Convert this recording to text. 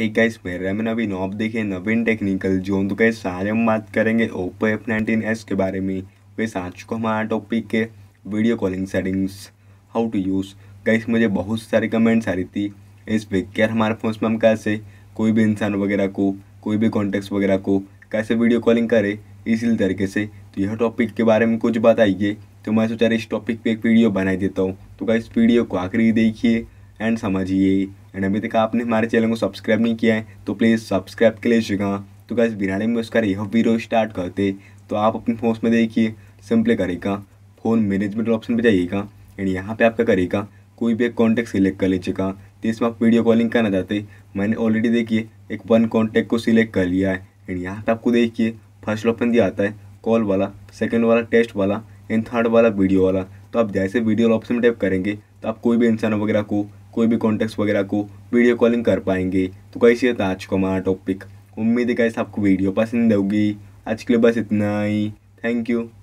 hey guys मेरा में नवीन आप देखिए नवीन टेक्निकल जोन तो गाइस आज हम बात करेंगे ओप्पो एफ नाइनटीन एस के बारे में वैस आज को हमारा टॉपिक है video calling settings how to use guys मुझे बहुत सारी कमेंट्स आ रही थी इस पे हमारे फोन में हम कैसे कोई भी इंसान वगैरह को कोई भी कॉन्टेक्ट वगैरह को कैसे वीडियो कॉलिंग करें इसी तरीके से तो यह टॉपिक के बारे में कुछ बताइए तो मैं सोचा इस टॉपिक पर एक वीडियो बनाई देता हूँ तो गाइस वीडियो को आखिरी देखिए एंड समझिए एंड अभी तक आपने हमारे चैनल को सब्सक्राइब नहीं किया है तो प्लीज़ सब्सक्राइब के लिए जगह तो क्या बिना में उसका यह वीडियो स्टार्ट करते तो आप अपने फोन में देखिए सिंपल करेगा फ़ोन मैनेजमेंट ऑप्शन पर जाइएगा एंड यहाँ पर आपका करेगा कोई भी एक कॉन्टैक्ट सिलेक्ट कर लीजिएगा तो इसमें आप वीडियो कॉलिंग करना चाहते मैंने ऑलरेडी देखिए एक वन कॉन्टैक्ट को सिलेक्ट कर लिया है एंड यहाँ पर आपको देखिए फर्स्ट ऑप्शन दिया आता है कॉल वाला सेकंड वाला टेस्ट वाला एंड थर्ड वाला वीडियो वाला तो आप जैसे वीडियो ऑप्शन में टाइप करेंगे तो आप कोई भी इंसान वगैरह को कोई भी कॉन्टैक्ट्स वगैरह को वीडियो कॉलिंग कर पाएंगे तो होता है आज को हमारा टॉपिक उम्मीद है कैसे आपको वीडियो पसंद होगी आज के लिए बस इतना ही थैंक यू